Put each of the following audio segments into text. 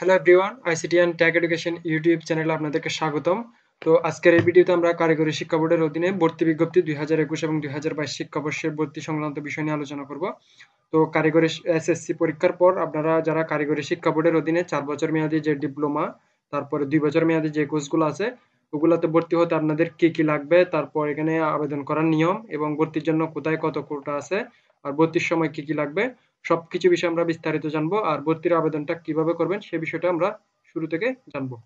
hello everyone ICT and tech education YouTube চ্যানেলে আপনাদেরকে স্বাগতম তো আজকের এই ভিডিওতে আমরা কারিগরি শিক্ষা বোর্ডের অধীনে ভর্তি বিজ্ঞপ্তি দুই হাজার একুশ এবং দুই হাজার বাইশ শিক্ষাবর্ষের ভর্তি সংক্রান্ত বিষয় নিয়ে আলোচনা করব তো কারিগরি এসএসসি পরীক্ষার পর আপনারা যারা কারিগরি শিক্ষা বোর্ডের অধীনে চার বছর মেয়াদি যে ডিপ্লোমা তারপরে দুই বছর মেয়াদি যে কোর্সগুলো আছে ওগুলোতে ভর্তি হতে আপনাদের কি কি লাগবে তারপর এখানে আবেদন করার নিয়ম এবং ভর্তির জন্য কোথায় কত কোটা আছে আর ভর্তির সময় কি কি লাগবে সবকিছু বিষয়ে আমরা বিস্তারিত জানবো আর ভর্তির আবেদনটা কিভাবে করবেন সে বিষয়টা আমরা শুরু থেকে জানবো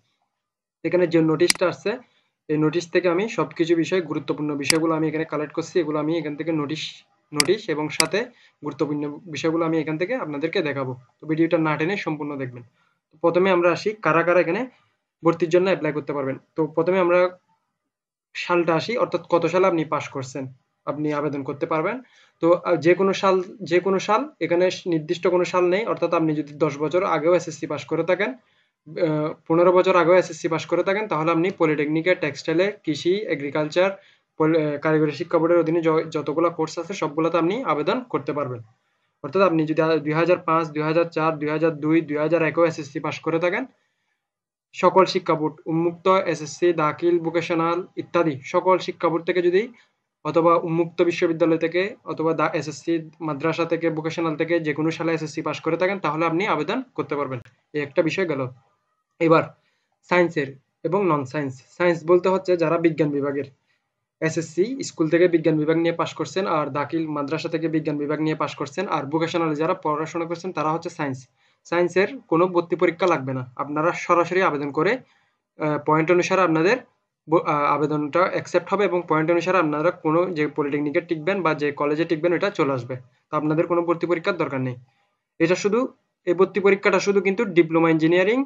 এখানে যে নোটিশটা আসছে এই নোটিশ থেকে আমি সবকিছু বিষয় গুরুত্বপূর্ণ বিষয়গুলো আমি এখানে কালেক্ট করছি এগুলো আমি এখান থেকে নোটিশ নোটিশ এবং সাথে গুরুত্বপূর্ণ বিষয়গুলো আমি এখান থেকে আপনাদেরকে দেখাবো তো ভিডিওটা না টেনে সম্পূর্ণ দেখবেন প্রথমে আমরা আসি কারা কারা এখানে ভর্তির জন্য অ্যাপ্লাই করতে পারবেন তো প্রথমে আমরা সালটা আসি অর্থাৎ কত সালে আপনি পাস করছেন আপনি আবেদন করতে পারবেন তো যে কোনো সাল যে কোনো সাল এখানে নির্দিষ্ট কোনো সাল নেই অর্থাৎ আপনি যদি দশ বছর আগেও এসএসসি পাস করে থাকেন পনেরো বছর আগেও এসএসসি পাস করে থাকেন তাহলে আপনি পলিটেকনিকে টেক্সটাইলে কৃষি এগ্রিকালচার কারিগরি শিক্ষা বোর্ডের অধীনে যতগুলো কোর্স আছে সবগুলোতে আপনি আবেদন করতে পারবেন অর্থাৎ আপনি যদি দুই হাজার পাঁচ দুই হাজার চার দুই হাজার দুই দুই হাজার একেও এসএসসি পাস করে থাকেন সকল শিক্ষা বোর্ড উন্মুক্ত এসএসসি দাখিল ভোকেশনাল ইত্যাদি সকল শিক্ষা বোর্ড থেকে যদি অথবা উন্মুক্ত বিশ্ববিদ্যালয় থেকে অথবা দা এসএসসি মাদ্রাসা থেকে ভোকেশনাল থেকে যে কোনো সালে এসএসসি পাস করে থাকেন তাহলে আপনি আবেদন করতে পারবেন এই একটা বিষয় গেল এবার সায়েন্সের এবং নন সায়েন্স সায়েন্স বলতে হচ্ছে যারা বিজ্ঞান বিভাগের এসএসসি স্কুল থেকে বিজ্ঞান বিভাগ নিয়ে পাশ করছেন আর দাখিল মাদ্রাসা থেকে বিজ্ঞান বিভাগ নিয়ে পাশ করছেন আর ভোকেশনাল যারা পড়াশোনা করছেন তারা হচ্ছে সায়েন্স সায়েন্সের কোনো ভর্তি পরীক্ষা লাগবে না আপনারা সরাসরি আবেদন করে পয়েন্ট অনুসারে আপনাদের আবেদনটা অ্যাকসেপ্ট হবে এবং পয়েন্ট অনুসারে আপনারা কোনো যে পলিটেকনিকে টিকবেন বা যে কলেজে টিকবেন ওটা চলে আসবে তো আপনাদের কোনো ভর্তি পরীক্ষার দরকার নেই এটা শুধু এই ভর্তি পরীক্ষাটা শুধু কিন্তু ডিপ্লোমা ইঞ্জিনিয়ারিং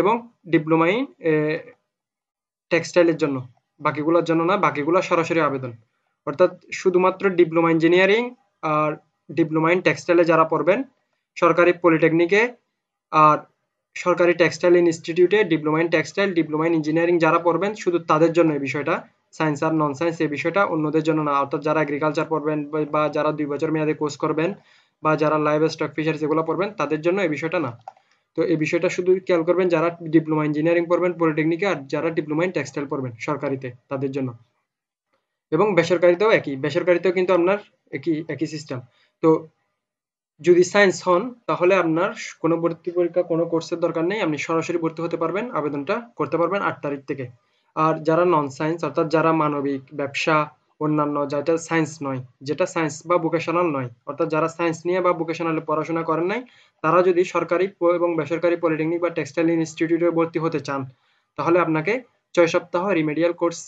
এবং ডিপ্লোমা ইন টেক্সটাইলের জন্য বাকিগুলোর জন্য না বাকিগুলো সরাসরি আবেদন অর্থাৎ শুধুমাত্র ডিপ্লোমা ইঞ্জিনিয়ারিং আর ডিপ্লোমা ইন টেক্সটাইলে যারা পড়বেন সরকারি পলিটেকনিকে আর সরকারি টেক্সটাইল ইনস্টিটিউটে diploma in textile diploma in engineering যারা পড়বেন শুধু তাদের জন্য এই বিষয়টা সায়েন্স আর নন সায়েন্স এই বিষয়টা অন্যদের জন্য না অর্থাৎ যারা এগ্রিকালচার পড়বেন বা যারা দুই বছর মেয়াদে কোর্স করবেন বা যারা লাইভ স্টক ফিশার যেগুলো পড়বেন তাদের জন্য এই বিষয়টা না তো এই বিষয়টা শুধু খেয়াল করবেন যারা ডিপ্লোমা ইঞ্জিনিয়ারিং পড়বেন পলিটেকনিকে আর যারা ডিপ্লোমা ইন টেক্সটাইল পড়বেন সরকারিতে তাদের জন্য এবং বেসরকারিতেও একই বেসরকারিতেও কিন্তু আপনার একই একই সিস্টেম তো যদি সায়েন্স হন তাহলে আপনার কোনো ভর্তি পরীক্ষা কোনো কোর্সের দরকার নেই আপনি সরাসরি ভর্তি হতে পারবেন আবেদনটা করতে পারবেন আট তারিখ থেকে আর যারা নন সায়েন্স অর্থাৎ যারা মানবিক ব্যবসা অন্যান্য যেটা সায়েন্স নয় যেটা সায়েন্স বা ভোকেশনাল নয় অর্থাৎ যারা সায়েন্স নিয়ে বা ভোকেশনালে পড়াশোনা করেন নাই তারা যদি সরকারি এবং বেসরকারি পলিটেকনিক বা টেক্সটাইল ইনস্টিটিউটে ভর্তি হতে চান তাহলে আপনাকে ছয় সপ্তাহ রিমেডিয়াল কোর্স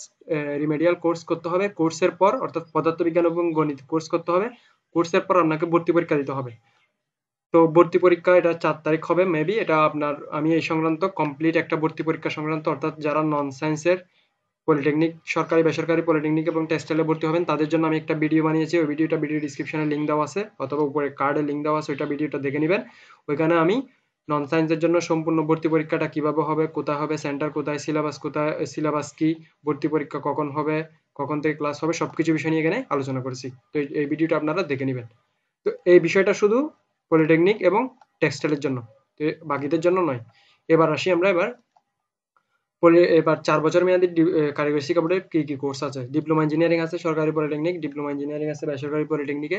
রিমেডিয়াল কোর্স করতে হবে কোর্সের পর অর্থাৎ পদার্থবিজ্ঞান এবং গণিত কোর্স করতে হবে কোর্সের পর আপনাকে ভর্তি পরীক্ষা দিতে হবে তো ভর্তি পরীক্ষা এটা চার তারিখ হবে মেবি এটা আপনার আমি এই সংক্রান্ত কমপ্লিট একটা ভর্তি পরীক্ষা সংক্রান্ত অর্থাৎ যারা নন সায়েন্সের পলিটেকনিক সরকারি বেসরকারি পলিটেকনিক এবং টেক্সটাইলে ভর্তি হবেন তাদের জন্য আমি একটা ভিডিও বানিয়েছি ওই ভিডিওটা ভিডিও ডিসক্রিপশনে লিঙ্ক দেওয়া আছে অথবা উপরে কার্ডে লিঙ্ক দেওয়া আছে ওইটা ভিডিওটা দেখে নেবেন ওইখানে আমি নন সায়েন্সের জন্য সম্পূর্ণ ভর্তি পরীক্ষাটা কিভাবে হবে কোথায় হবে সেন্টার কোথায় সিলেবাস কোথায় সিলেবাস কি ভর্তি পরীক্ষা কখন হবে কখন থেকে ক্লাস হবে সবকিছু বিষয় নিয়ে এখানে আলোচনা করেছি তো এই ভিডিওটা আপনারা দেখে নেবেন তো এই বিষয়টা শুধু পলিটেকনিক এবং টেক্সটাইলের জন্য তো বাকিদের জন্য নয় এবার আসি আমরা এবার এবার চার বছর মেয়াদী কারিগরি বোর্ডের কী কী কোর্স আছে ডিপ্লোমা ইঞ্জিনিয়ারিং আছে সরকারি পলিটেকনিক ডিপ্লোমা ইঞ্জিনিয়ারিং আছে বেসরকারি পলিটেকনিকে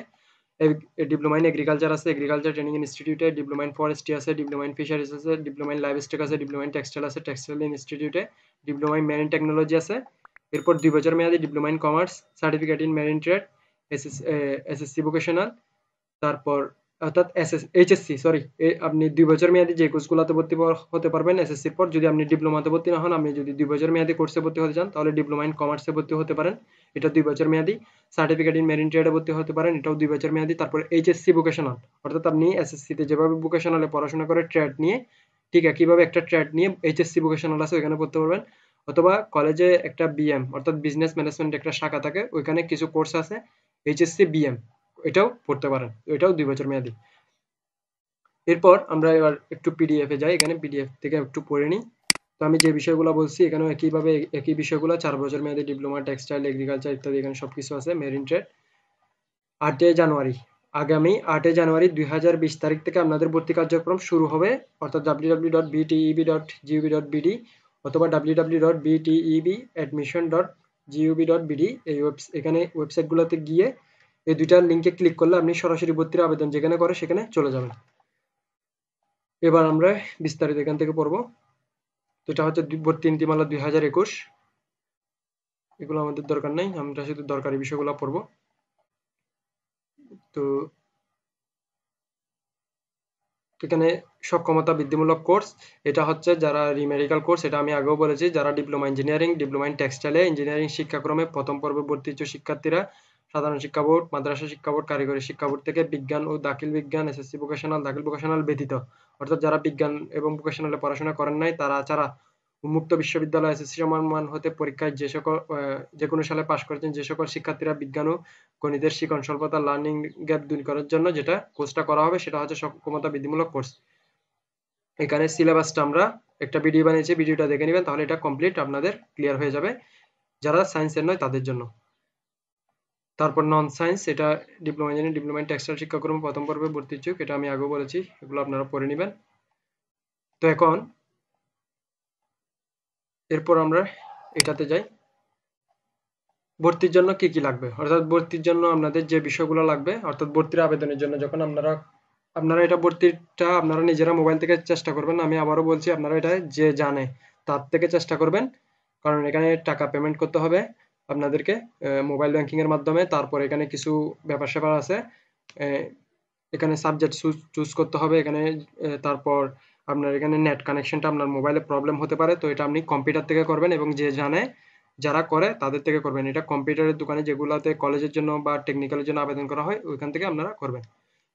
ডিপ্লোমা ইন এগ্রিকালচার আছে এগ্রিকালচার ট্রেনিং ইনস্টিটিউটে ডিপ্লোমা ইন ফরেস্ট্রি আছে ডিপ্লোমা ইন ফিশারিজ আছে ডিপ্লোমা ইন লাইভ স্টক আছে ডিপ্লোমা ইন টেক্সটাইল আছে টেক্সটাইল ইনস্টিটিউটে ডিপ্লোমা ইন মেরিন টেকনোলজি আছে এরপর দুই বছর মেয়াদী diploma in commerce certificate in marine trade SSC vocational তারপর অর্থাৎ এইচএসসি সরি আপনি দুই বছর মেয়াদি যে কোর্সগুলোতে ভর্তি হতে পারবেন এসএসসির পর যদি আপনি ডিপ্লোমাতে ভর্তি না হন আপনি যদি দুই বছর মেয়াদি কোর্সে ভর্তি হতে চান তাহলে ডিপ্লোমা ইন কমার্সে ভর্তি হতে পারেন এটা দুই বছর মেয়াদি সার্টিফিকেট ইন মেরিন ট্রেডে ভর্তি হতে পারেন এটাও দুই বছর মেয়াদি তারপর এইচএসসি ভোকেশনাল অর্থাৎ আপনি এসএসসিতে যেভাবে ভোকেশনালে পড়াশোনা করে ট্রেড নিয়ে ঠিক একইভাবে একটা ট্রেড নিয়ে এইচএসসি ভোকেশনাল আছে ওইখানে পড়তে পারবেন অথবা কলেজে একটা বিএম অর্থাৎ বিজনেস ম্যানেজমেন্ট একটা শাখা থাকে ওইখানে কিছু কোর্স আছে এইচএসসি বিএম এটাও পড়তে পারেন এটাও দুই বছর মেয়াদি এরপর আমরা এবার একটু পিডিএফ এ যাই এখানে পিডিএফ থেকে একটু পড়ে নিই তো আমি যে বিষয়গুলো বলছি এখানে একইভাবে একই বিষয়গুলো চার বছর মেয়াদি ডিপ্লোমা টেক্সটাইল এগ্রিকালচার ইত্যাদি এখানে সবকিছু আছে মেরিন ট্রেড আটে জানুয়ারি আগামী আটে জানুয়ারি দুই তারিখ থেকে আপনাদের ভর্তি কার্যক্রম শুরু হবে অর্থাৎ ডাব্লিউ অথবা W W dot BTEB admission dot জিউবি ডট বিডি এই এখানে ওয়েবসাইটগুলোতে গিয়ে এই দুইটার লিঙ্কে ক্লিক করলে আপনি সরাসরি ভর্তির আবেদন যেখানে করে সেখানে চলে যাবেন এবার আমরা বিস্তারিত এখান থেকে পড়ব তো এটা হচ্ছে ভর্তি নীতিমালা দুই হাজার একুশ এগুলো আমাদের দরকার নাই আমরা শুধু দরকারি বিষয়গুলো পড়ব তো এখানে সক্ষমতা বৃদ্ধিমূলক কোর্স এটা হচ্ছে যারা রিমেডিক্যাল কোর্স এটা আমি আগেও বলেছি যারা ডিপ্লোমা ইঞ্জিনিয়ারিং ডিপ্লোমা ইন টেক্সটাইলে ইঞ্জিনিয়ারিং শিক্ষাক্রমে প্রথম পর্বে ভর্তি হচ্ছে শিক্ষার্থীরা সাধারণ শিক্ষা বোর্ড মাদ্রাসা শিক্ষা বোর্ড কারিগরি শিক্ষা বোর্ড থেকে বিজ্ঞান ও দাখিল বিজ্ঞান এসএসসি ভোকেশনাল দাখিল ভোকেশনাল ব্যতীত অর্থাৎ যারা বিজ্ঞান এবং ভোকেশনালে পড়াশোনা করেন নাই তারা ছাড়া মুক্ত বিশ্ববিদ্যালয় এসএসসি মান হতে পরীক্ষায় যে সকল যে কোনো সালে পাশ করেছেন যে সকল শিক্ষার্থীরা বিজ্ঞান ও গণিতের শিক্ষণ স্বল্পতা লার্নিং গ্যাপ দূর করার জন্য যেটা কোর্সটা করা হবে সেটা হচ্ছে সক্ষমতা বৃদ্ধিমূলক কোর্স এখানে সিলেবাসটা আমরা একটা ভিডিও বানিয়েছি ভিডিওটা দেখে নেবেন তাহলে এটা কমপ্লিট আপনাদের ক্লিয়ার হয়ে যাবে যারা সায়েন্সের নয় তাদের জন্য তারপর নন সায়েন্স এটা ডিপ্লোমা ইঞ্জিনিয়ার ডিপ্লোমা টেক্সটাইল শিক্ষাক্রম প্রথম পর্বে ভর্তি ইচ্ছুক এটা আমি আগেও বলেছি এগুলো আপনারা পড়ে নেবেন তো এখন এরপর আমরা এটাতে যাই ভর্তির জন্য কি কি লাগবে অর্থাৎ ভর্তির জন্য আপনাদের যে বিষয়গুলো লাগবে অর্থাৎ ভর্তির আবেদনের জন্য যখন আপনারা আপনারা এটা ভর্তিটা আপনারা নিজেরা মোবাইল থেকে চেষ্টা করবেন আমি আবারও বলছি আপনারা এটা যে জানে তার থেকে চেষ্টা করবেন কারণ এখানে টাকা পেমেন্ট করতে হবে আপনাদেরকে মোবাইল ব্যাংকিংয়ের মাধ্যমে তারপর এখানে কিছু ব্যাপার স্যাপার আছে এখানে সাবজেক্ট চুজ করতে হবে এখানে তারপর আপনার এখানে নেট কানেকশনটা আপনার মোবাইলে প্রবলেম হতে পারে তো এটা আপনি কম্পিউটার থেকে করবেন এবং যে জানে যারা করে তাদের থেকে করবেন এটা কম্পিউটারের দোকানে যেগুলোতে কলেজের জন্য বা টেকনিক্যালের জন্য আবেদন করা হয় ওইখান থেকে আপনারা করবেন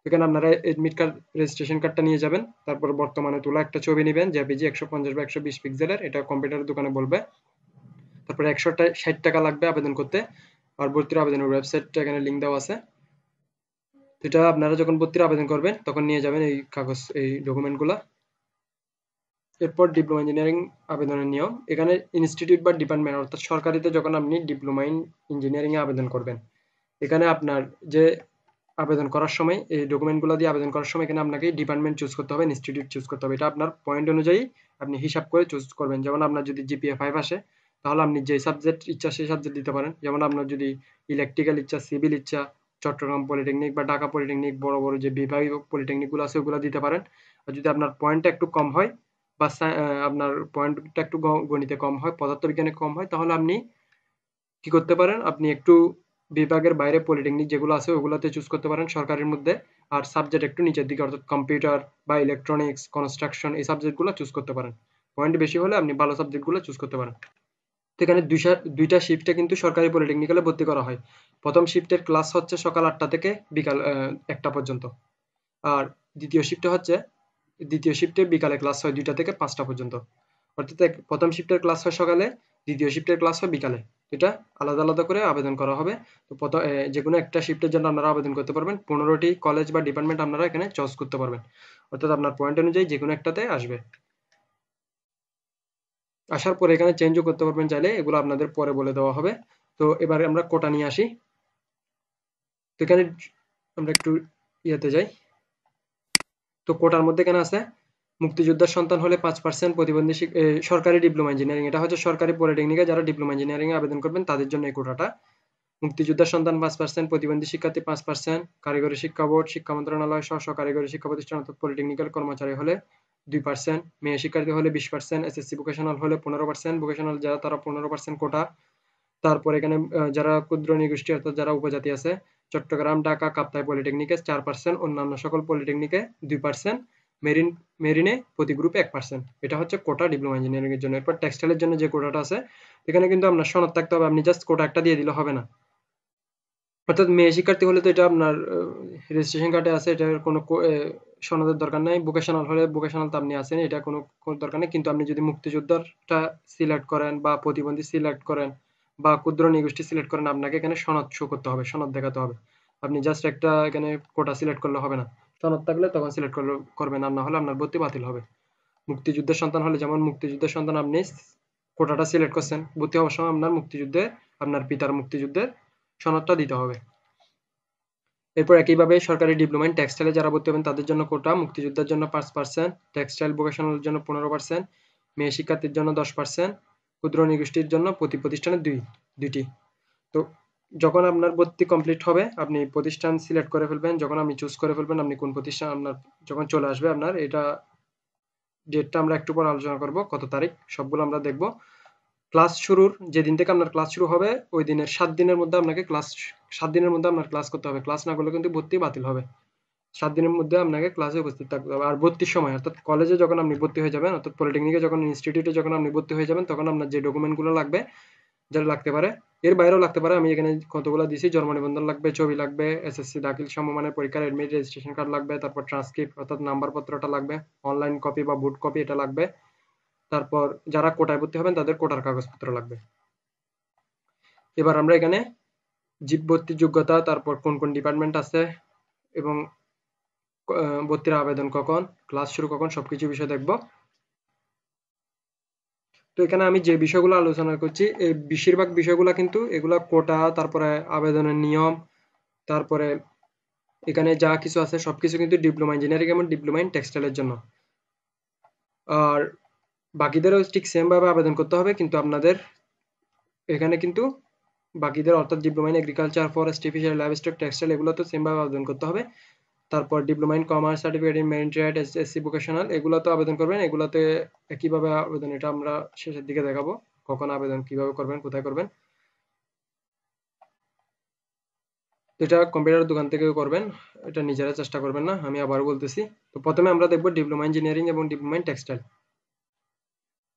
ওইখানে আপনারা এডমিট কার্ড রেজিস্ট্রেশন কার্ডটা নিয়ে যাবেন তারপর বর্তমানে তোলা একটা ছবি নেবেন জেপিজি একশো পঞ্চাশ বা একশো বিশ পিক্সেলের এটা কম্পিউটারের দোকানে বলবে তারপরে একশো ষাট টাকা লাগবে আবেদন করতে আর ভর্তির আবেদনের ওয়েবসাইটটা এখানে লিঙ্ক দেওয়া আছে এটা আপনারা যখন ভর্তির আবেদন করবেন তখন নিয়ে যাবেন এই কাগজ এই ডকুমেন্টগুলো এরপর ডিপ্লোমা ইঞ্জিনিয়ারিং আবেদনের নিয়ম এখানে ইনস্টিটিউট বা ডিপার্টমেন্ট অর্থাৎ সরকারিতে যখন আপনি ডিপ্লোমা ইন ইঞ্জিনিয়ারিংয়ে আবেদন করবেন এখানে আপনার যে আবেদন করার সময় এই ডকুমেন্টগুলো দিয়ে আবেদন করার সময় এখানে আপনাকে ডিপার্টমেন্ট চুজ করতে হবে ইনস্টিটিউট চুজ করতে হবে এটা আপনার পয়েন্ট অনুযায়ী আপনি হিসাব করে চুজ করবেন যেমন আপনার যদি জিপিএ ফাইভ আসে তাহলে আপনি যে সাবজেক্ট ইচ্ছা সেই সাবজেক্ট দিতে পারেন যেমন আপনার যদি ইলেকট্রিক্যাল ইচ্ছা সিভিল ইচ্ছা চট্টগ্রাম পলিটেকনিক বা ঢাকা পলিটেকনিক বড় বড় যে বিভাগীয় পলিটেকনিকগুলো আছে ওগুলো দিতে পারেন আর যদি আপনার পয়েন্টটা একটু কম হয় বা আপনার পয়েন্টটা একটু গণিতে কম হয় পদার্থবিজ্ঞানে কম হয় তাহলে আপনি কি করতে পারেন আপনি একটু বিভাগের বাইরে পলিটেকনিক যেগুলো আছে ওগুলোতে চুজ করতে পারেন সরকারের মধ্যে আর সাবজেক্ট একটু নিচের দিকে অর্থাৎ কম্পিউটার বা ইলেকট্রনিক্স কনস্ট্রাকশন এই সাবজেক্টগুলো চুজ করতে পারেন পয়েন্ট বেশি হলে আপনি ভালো সাবজেক্টগুলো চুজ করতে পারেন তো এখানে দুইটা শিফটে কিন্তু সরকারি পলিটেকনিক্যালে ভর্তি করা হয় প্রথম শিফটের ক্লাস হচ্ছে সকাল আটটা থেকে বিকাল একটা পর্যন্ত আর দ্বিতীয় শিফটে হচ্ছে দ্বিতীয় শিফটে বিকালে ক্লাস হয় দুইটা থেকে পাঁচটা পর্যন্ত অর্থাৎ প্রথম শিফটের ক্লাস হয় সকালে দ্বিতীয় শিফটের ক্লাস হয় বিকালে এটা আলাদা আলাদা করে আবেদন করা হবে তো প্রথম যে কোনো একটা শিফটের জন্য আপনারা আবেদন করতে পারবেন পনেরোটি কলেজ বা ডিপার্টমেন্ট আপনারা এখানে চয়েস করতে পারবেন অর্থাৎ আপনার পয়েন্ট অনুযায়ী যে কোনো একটাতে আসবে আসার পরে এখানে চেঞ্জও করতে পারবেন চাইলে এগুলো আপনাদের পরে বলে দেওয়া হবে তো এবারে আমরা কোটা নিয়ে আসি তো এখানে আমরা একটু ইয়েতে যাই তো কোটার মধ্যে কেন আছে মুক্তিযোদ্ধার সন্তান হলে পাঁচ পার্সেন্ট প্রতিবন্ধী সরকারি ডিপ্লোমা ইঞ্জিনিয়ারিং এটা হচ্ছে সরকারি পলিটেকনিকে যারা ডিপ্লোমা ইঞ্জিনিয়ারিং এ আবেদন করবেন তাদের জন্য এই কোটাটা মুক্তিযোদ্ধার সন্তান পাঁচ পার্সেন্ট প্রতিবন্ধী শিক্ষার্থী পাঁচ পার্সেন্ট কারিগরি শিক্ষা বোর্ড শিক্ষা মন্ত্রণালয় সহ কারিগরি শিক্ষা প্রতিষ্ঠান অর্থাৎ পলিটেকনিক্যাল কর্মচারী হলে দুই পার্সেন্ট মেয়ে শিক্ষার্থী হলে বিশ পার্সেন্ট এসএসসি ভোকেশনাল হলে পনেরো পার্সেন্ট ভোকেশনাল যারা তারা পনেরো পার্সেন্ট কোটা তারপরে এখানে যারা ক্ষুদ্র নিগোষ্ঠী অর্থাৎ যারা উপজাতি আছে চট্টগ্রাম ঢাকা কাপ্তাই পলিটেকনিকে চার পার্সেন্ট অন্যান্য সকল পলিটেকনিকে দুই পার্সেন্ট মেরিন মেরিনে প্রতি গ্রুপে এক পার্সেন্ট এটা হচ্ছে কোটা ডিপ্লোমা ইঞ্জিনিয়ারিং এর জন্য এরপর টেক্সটাইলের জন্য যে কোটাটা আছে এখানে কিন্তু আপনার সনদ থাকতে হবে আপনি জাস্ট কোটা একটা দিয়ে দিলে হবে না অর্থাৎ মেয়ে শিক্ষার্থী হলে তো এটা আপনার রেজিস্ট্রেশন কার্ডে আছে এটার কোনো সনদের দরকার নাই ভোকেশনাল হলে ভোকেশনাল তো আপনি আসেন এটা কোনো দরকার নেই কিন্তু আপনি যদি মুক্তিযোদ্ধারটা সিলেক্ট করেন বা প্রতিবন্ধী সিলেক্ট করেন বা ক্ষুদ্র নিগোষ্ঠী সিলেক্ট করেন আপনাকে এখানে সনদ শো করতে হবে সনদ দেখাতে হবে আপনি জাস্ট একটা এখানে কোটা সিলেক্ট করলে হবে না সনদ থাকলে তখন সিলেক্ট করলে করবেন আর না হলে আপনার ভর্তি বাতিল হবে মুক্তিযুদ্ধের সন্তান হলে যেমন মুক্তিযুদ্ধের সন্তান আপনি কোটাটা সিলেক্ট করছেন ভর্তি হওয়ার সময় আপনার মুক্তিযুদ্ধে আপনার পিতার মুক্তিযুদ্ধের সনদটা দিতে হবে এরপর একইভাবে সরকারি ডিপ্লোমা ইন টেক্সটাইলে যারা ভর্তি হবেন তাদের জন্য কোটা মুক্তিযোদ্ধার জন্য পাঁচ পার্সেন্ট টেক্সটাইল ভোকেশনালের জন্য পনেরো পার্সেন্ট মেয়ে শিক্ষার্থীর জন্য দশ পার্সেন্ট ক্ষুদ্র নিগোষ্ঠীর জন্য প্রতি প্রতিষ্ঠানে দুই দুইটি তো যখন আপনার ভর্তি কমপ্লিট হবে আপনি প্রতিষ্ঠান সিলেক্ট করে ফেলবেন যখন আপনি চুজ করে ফেলবেন আপনি কোন প্রতিষ্ঠান আপনার যখন চলে আসবে আপনার এটা ডেটটা আমরা একটু পর আলোচনা করব কত তারিখ সবগুলো আমরা দেখব ক্লাস শুরুর যেদিন থেকে আপনার ক্লাস শুরু হবে ওই দিনের সাত দিনের মধ্যে আপনাকে ক্লাস সাত দিনের মধ্যে আপনার ক্লাস করতে হবে ক্লাস না করলে কিন্তু ভর্তি বাতিল হবে সাত দিনের মধ্যে আপনাকে ক্লাসে উপস্থিত থাকতে হবে আর ভর্তির সময় অর্থাৎ কলেজে যখন আপনি ভর্তি হয়ে যাবেন অর্থাৎ পলিটেকনিকে যখন ইনস্টিটিউটে যখন আপনি ভর্তি হয়ে যাবেন তখন আপনার যে ডকুমেন্টগুলো লাগবে যারা লাগতে পারে এর বাইরেও লাগতে পারে আমি এখানে কতগুলো দিয়েছি জন্ম নিবন্ধন লাগবে ছবি লাগবে এসএসসি দাখিল সমমানের পরীক্ষার এডমিট রেজিস্ট্রেশন কার্ড লাগবে তারপর ট্রান্সক্রিপ্ট অর্থাৎ নাম্বারপত্রটা লাগবে অনলাইন কপি বা বুট কপি এটা লাগবে তারপর যারা কোটায় ভর্তি হবেন তাদের কোটার কাগজপত্র লাগবে এবার আমরা এখানে জীব ভর্তির যোগ্যতা তারপর কোন কোন ডিপার্টমেন্ট আছে এবং ভর্তির আবেদন কখন ক্লাস শুরু কখন সবকিছু বিষয় দেখব তো এখানে আমি যে বিষয়গুলো আলোচনা করছি এই বেশিরভাগ বিষয়গুলো কিন্তু এগুলা কোটা তারপরে আবেদনের নিয়ম তারপরে এখানে যা কিছু আছে সবকিছু কিন্তু ডিপ্লোমা ইঞ্জিনিয়ারিং এবং ডিপ্লোমা ইন টেক্সটাইলের জন্য আর বাকিদেরও ঠিক সেমভাবে আবেদন করতে হবে কিন্তু আপনাদের এখানে কিন্তু বাকিদের অর্থাৎ diploma in agriculture forest fishery livestock textile এগুলো তো সেমভাবে আবেদন করতে হবে তারপর diploma in commerce certificate in marine trade SSC vocational এগুলোতে আবেদন করবেন এগুলোতে কিভাবে আবেদন এটা আমরা শেষের দিকে দেখাবো কখন আবেদন কিভাবে করবেন কোথায় করবেন এটা কম্পিউটার দোকান থেকে করবেন এটা নিজেরা চেষ্টা করবেন না আমি আবার বলতেছি তো প্রথমে আমরা দেখব ডিপ্লোমা ইঞ্জিনিয়ারিং এবং ডিপ্লোমা ইন টেক্সটাইল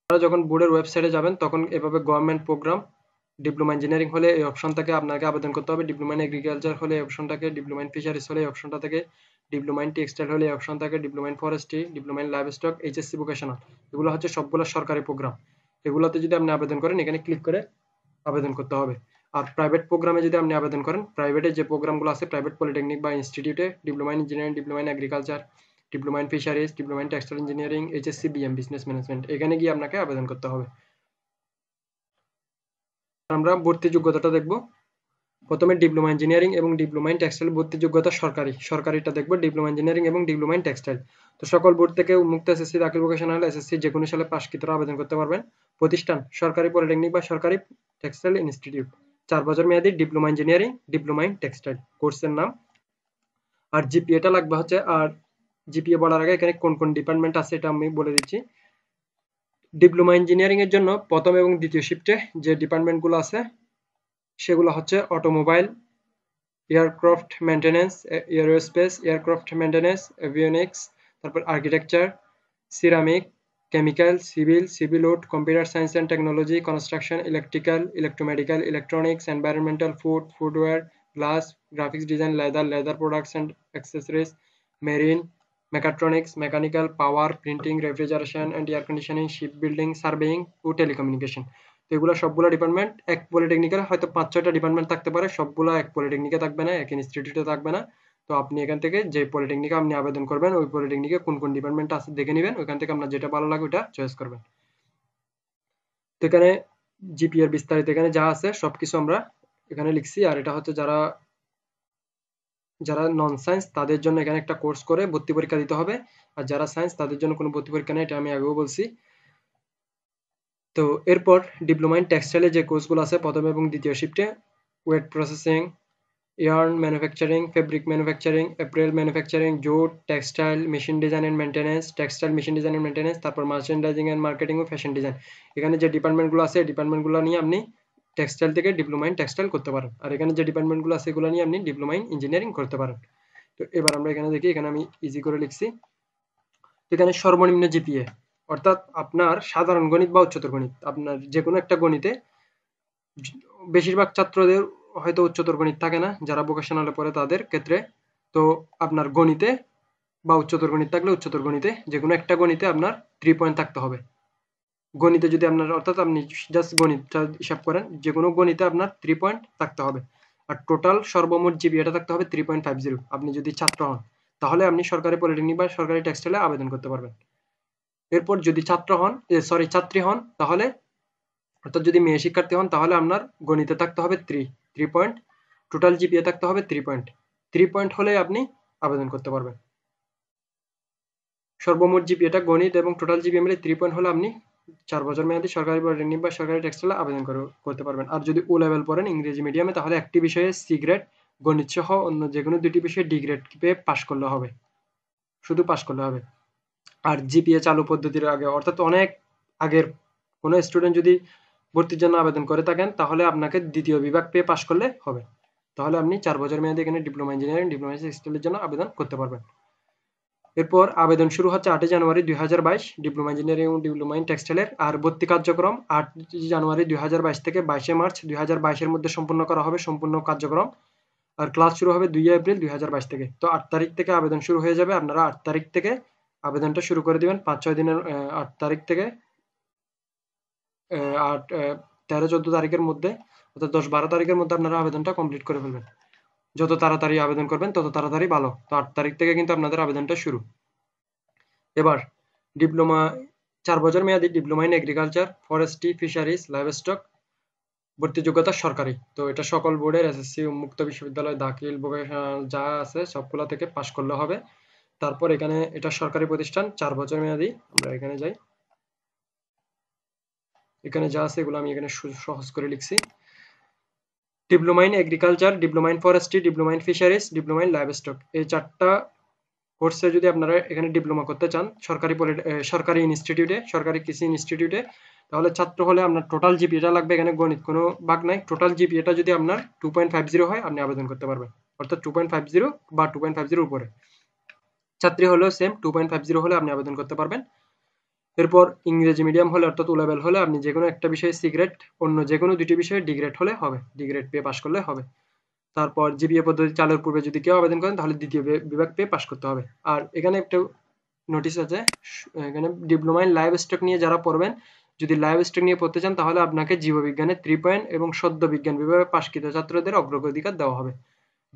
আপনারা যখন বোর্ডের ওয়েবসাইটে যাবেন তখন এভাবে গভর্নমেন্ট প্রোগ্রাম ডিপ্লোমা ইঞ্জিনিয়ারিং হলে এই অপশনটাকে আপনাকে আবেদন করতে হবে ডিপ্লোমা ইন এগ্রিকালচার হলে এই অপশনটাকে ডিপ্লোমা ইন ফিশারিজ হলে এই অপশনটা থেকে ডিপ্লোমা ইন টেক্সটাইল হলে এই অপশন থাকে diploma in forestry diploma in livestock HSC vocational এগুলো হচ্ছে সবগুলো সরকারি প্রোগ্রাম এগুলোতে যদি আপনি আবেদন করেন এখানে ক্লিক করে আবেদন করতে হবে আর প্রাইভেট প্রোগ্রামে যদি আপনি আবেদন করেন প্রাইভেটে যে প্রোগ্রামগুলো আছে প্রাইভেট পলিটেকনিক বা ইনস্টিটিউটে diploma in engineering diploma in agriculture diploma in fisheries diploma in textile engineering HSC BM business management এখানে গিয়ে আপনাকে আবেদন করতে হবে আমরা ভর্তি যোগ্যতাটা দেখব প্রথমে ডিপ্লোমা ইঞ্জিনিয়ারিং এবং ডিপ্লোমা ইন টেক্সটাইল ভর্তি যোগ্যতা সরকারি সরকারিটা দেখব ডিপ্লোমা ইঞ্জিনিয়ারিং এবং ডিপ্লোমা ইন টেক্সটাইল তো সকল বোর্ড থেকে উন্মুক্ত এসএসসি দাখিল ভোকেশনাল এসএসসি যে কোনো সালে পাশকৃতরা আবেদন করতে পারবেন প্রতিষ্ঠান সরকারি পলিটেকনিক বা সরকারি টেক্সটাইল ইনস্টিটিউট চার বছর মেয়াদী diploma engineering diploma in textile কোর্সের নাম আর জিপিএটা লাগবে হচ্ছে আর জিপিএ বলার আগে এখানে কোন কোন ডিপার্টমেন্ট আছে এটা আমি বলে দিচ্ছি ডিপ্লোমা ইঞ্জিনিয়ারিং এর জন্য প্রথম এবং দ্বিতীয় শিফটে যে ডিপার্টমেন্টগুলো আছে সেগুলো হচ্ছে automobile aircraft maintenance aerospace aircraft maintenance avionics তারপর architecture ceramic chemical civil civil wood computer science and technology construction electrical electromedical electronics environmental food footwear glass graphics design leather leather products and accessories marine mechatronics, mechanical, power, printing, refrigeration and air conditioning, shipbuilding, surveying ও telecommunication তো এগুলো সবগুলো department এক polytechnical হয়তো পাঁচ ছয়টা department থাকতে পারে সবগুলো এক পলিটেকনিকে থাকবে না এক ইনস্টিটিউটে থাকবে না তো আপনি এখান থেকে যে পলিটেকনিকে আপনি আবেদন করবেন ওই পলিটেকনিকে কোন কোন ডিপার্টমেন্ট আছে দেখে নেবেন ওইখান থেকে আপনার যেটা ভালো লাগে ওটা চয়েস করবেন তো এখানে জিপিআর বিস্তারিত এখানে যা আছে সবকিছু আমরা এখানে লিখছি আর এটা হচ্ছে যারা যারা নন সায়েন্স তাদের জন্য এখানে একটা কোর্স করে ভর্তি পরীক্ষা দিতে হবে আর যারা সায়েন্স তাদের জন্য কোনো ভর্তি পরীক্ষা নেই এটা আমি আগেও বলছি তো এরপর ডিপ্লোমা ইন টেক্সটাইলের যে কোর্সগুলো আছে প্রথম এবং দ্বিতীয় শিফটে wet processing yarn manufacturing fabric manufacturing apparel manufacturing jute textile machine design and maintenance textile machine design and maintenance তারপর মার্চেন্ডাইজিং অ্যান্ড মার্কেটিং ও ফ্যাশন ডিজাইন এখানে যে ডিপার্টমেন্টগুলো আছে ডিপার্টমেন্টগুলো নিয়ে আপনি টেক্সটাইল থেকে ডিপ্লোমা ইন টেক্সটাইল করতে পারেন আর এখানে যে ডিপার্টমেন্টগুলো আছে এগুলো নিয়ে আপনি ডিপ্লোমা ইন ইঞ্জিনিয়ারিং করতে পারেন তো এবার আমরা এখানে দেখি এখানে আমি ইজি করে লিখছি এখানে সর্বনিম্ন জিপিএ অর্থাৎ আপনার সাধারণ গণিত বা উচ্চতর গণিত আপনার যে কোনো একটা গণিতে বেশিরভাগ ছাত্রদের হয়তো উচ্চতর গণিত থাকে না যারা ভোকেশনালে পড়ে তাদের ক্ষেত্রে তো আপনার গণিতে বা উচ্চতর গণিত থাকলে উচ্চতর গণিতে যে কোনো একটা গণিতে আপনার থ্রি পয়েন্ট থাকতে হবে গণিতে যদি আপনার অর্থাৎ আপনি জাস্ট গণিতটা হিসাব করেন যে কোনো গণিতে আপনার থ্রি পয়েন্ট থাকতে হবে আর টোটাল সর্বমোট জিবি এটা থাকতে হবে থ্রি পয়েন্ট ফাইভ জিরো আপনি যদি ছাত্র হন তাহলে আপনি সরকারি পলিটেকনিক বা সরকারি টেক্সটাইলে আবেদন করতে পারবেন এরপর যদি ছাত্র হন সরি ছাত্রী হন তাহলে অর্থাৎ যদি মেয়ে শিক্ষার্থী হন তাহলে আপনার গণিতে থাকতে হবে three three point total GPA থাকতে হবে থ্রি পয়েন্ট থ্রি পয়েন্ট হলে আপনি আবেদন করতে পারবেন সর্বমোট জিপিএটা গণিত এবং টোটাল জিপিএ মিলে থ্রি পয়েন্ট হলে আপনি চার বছর মেয়াদি সরকারি বোর্ডের নিয়োগ বা সরকারি টেক্সটাইল আবেদন করতে পারবেন আর যদি ও লেভেল পড়েন ইংরেজি মিডিয়ামে তাহলে একটি বিষয়ে সি গ্রেড গণিত সহ অন্য যে কোনো দুটি বিষয়ে ডি গ্রেড পেয়ে পাশ করলে হবে শুধু পাশ করলে হবে আর জিপিএ চালু পদ্ধতির আগে অর্থাৎ অনেক আগের কোনো স্টুডেন্ট যদি ভর্তির জন্য আবেদন করে থাকেন তাহলে আপনাকে দ্বিতীয় বিভাগ পেয়ে পাশ করলে হবে তাহলে আপনি চার বছর মেয়াদে এখানে ডিপ্লোমা ইঞ্জিনিয়ারিং ডিপ্লোমা টেক্সটাইলের জন্য আবেদন করতে পারবেন এরপর আবেদন শুরু হচ্ছে আটই জানুয়ারি দুই হাজার বাইশ ডিপ্লোমা ইঞ্জিনিয়ারিং এবং ডিপ্লোমা ইন টেক্সটাইলের আর ভর্তি কার্যক্রম আট জানুয়ারি দুই হাজার বাইশ থেকে বাইশে মার্চ দুই হাজার বাইশের মধ্যে সম্পূর্ণ করা হবে সম্পূর্ণ কার্যক্রম আর ক্লাস শুরু হবে দুই এপ্রিল দুই হাজার বাইশ থেকে তো আট তারিখ থেকে আবেদন শুরু হয়ে যাবে আপনারা আট তারিখ থেকে আবেদনটা শুরু করে দিবেন পাঁচ ছয় দিনের আট তারিখ থেকে আট তেরো চোদ্দ তারিখের মধ্যে অর্থাৎ দশ বারো তারিখের মধ্যে আপনারা আবেদনটা কমপ্লিট করে ফেলবেন যত তাড়াতাড়ি আবেদন করবেন তত তাড়াতাড়ি ভালো তো আট তারিখ থেকে কিন্তু আপনাদের আবেদনটা শুরু এবার ডিপ্লোমা চার বছর মেয়াদি diploma in agriculture forestry fisheries stock ভর্তি যোগ্যতা সরকারি তো এটা সকল বোর্ডের এসএসসি মুক্ত বিশ্ববিদ্যালয় দাখিল ভোকেশনাল যা আছে সবগুলা থেকে পাশ করলে হবে তারপর এখানে এটা সরকারি প্রতিষ্ঠান চার বছর মেয়াদি আমরা এখানে যাই এখানে যা আছে এগুলো আমি এখানে সহজ করে লিখছি diploma in agriculture diploma in forestry diploma in fisheries diploma in livestock এই চারটা কোর্সে যদি আপনারা এখানে ডিপ্লোমা করতে চান সরকারি সরকারি ইনস্টিটিউটে সরকারি কৃষি ইনস্টিটিউটে তাহলে ছাত্র হলে আপনার টোটাল জিপিএটা লাগবে এখানে গণিত কোনো ভাগ নাই টোটাল জিপিএটা যদি আপনার টু পয়েন্ট ফাইভ জিরো হয় আপনি আবেদন করতে পারবেন অর্থাৎ টু পয়েন্ট ফাইভ জিরো বা টু পয়েন্ট ফাইভ জিরোর উপরে ছাত্রী হলেও same two point five zero হলে আপনি আবেদন করতে পারবেন এরপর ইংরেজি মিডিয়াম হলে অর্থাৎ ওলেভেল হলে আপনি যে কোনো একটা বিষয়ে সিগ্রেট অন্য যে কোনো দুটি বিষয়ে ডিগ্রেড হলে হবে ডিগ্রেড পেয়ে পাশ করলে হবে তারপর জিবিএ পদ্ধতি চালুর পূর্বে যদি কেউ আবেদন করেন তাহলে দ্বিতীয় বিভাগ পেয়ে পাশ করতে হবে আর এখানে একটা নোটিশ আছে এখানে ডিপ্লোমা ইন লাইভ স্টক নিয়ে যারা পড়বেন যদি লাইভ স্টক নিয়ে পড়তে চান তাহলে আপনাকে জীববিজ্ঞানে থ্রি পয়েন্ট এবং সদ্য বিজ্ঞান বিভাগে পাশকৃত ছাত্রদের অগ্রাধিকার দেওয়া হবে